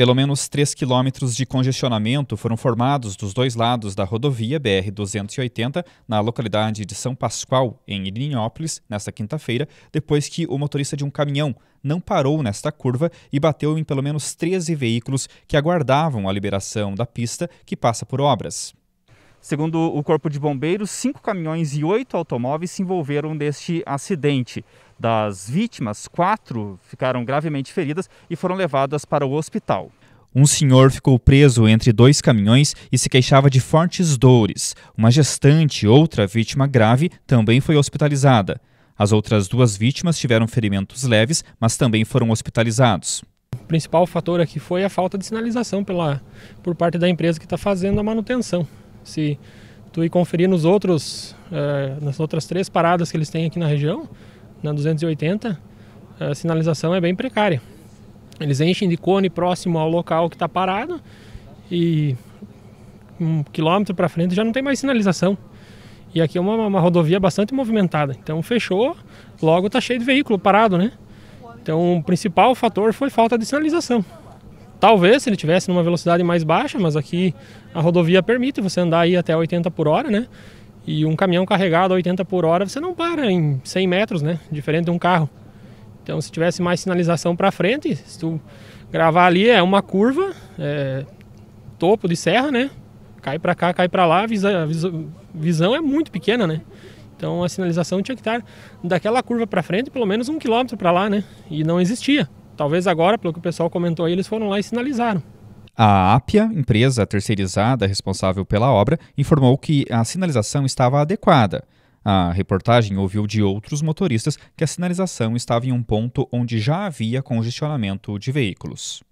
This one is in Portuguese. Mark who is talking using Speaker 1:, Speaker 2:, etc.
Speaker 1: Pelo menos 3 quilômetros de congestionamento foram formados dos dois lados da rodovia BR-280 na localidade de São Pascoal, em Iriópolis, nesta quinta-feira, depois que o motorista de um caminhão não parou nesta curva e bateu em pelo menos 13 veículos que aguardavam a liberação da pista que passa por obras. Segundo o Corpo de Bombeiros, cinco caminhões e oito automóveis se envolveram neste acidente. Das vítimas, quatro ficaram gravemente feridas e foram levadas para o hospital. Um senhor ficou preso entre dois caminhões e se queixava de fortes dores. Uma gestante, outra vítima grave, também foi hospitalizada. As outras duas vítimas tiveram ferimentos leves, mas também foram hospitalizados.
Speaker 2: O principal fator aqui foi a falta de sinalização pela, por parte da empresa que está fazendo a manutenção. Se tu ir conferir nos outros, é, nas outras três paradas que eles têm aqui na região, na 280, a sinalização é bem precária. Eles enchem de cone próximo ao local que está parado e um quilômetro para frente já não tem mais sinalização. E aqui é uma, uma rodovia bastante movimentada. Então fechou, logo está cheio de veículo parado, né? Então o principal fator foi falta de sinalização. Talvez se ele tivesse numa velocidade mais baixa, mas aqui a rodovia permite você andar aí até 80 por hora, né? E um caminhão carregado a 80 por hora, você não para em 100 metros, né? Diferente de um carro. Então, se tivesse mais sinalização para frente, se tu gravar ali é uma curva, é, topo de serra, né? Cai para cá, cai para lá, a visão é muito pequena, né? Então a sinalização tinha que estar daquela curva para frente, pelo menos um quilômetro para lá, né? E não existia. Talvez agora, pelo que o pessoal comentou aí, eles foram lá e
Speaker 1: sinalizaram. A Apia, empresa terceirizada responsável pela obra, informou que a sinalização estava adequada. A reportagem ouviu de outros motoristas que a sinalização estava em um ponto onde já havia congestionamento de veículos.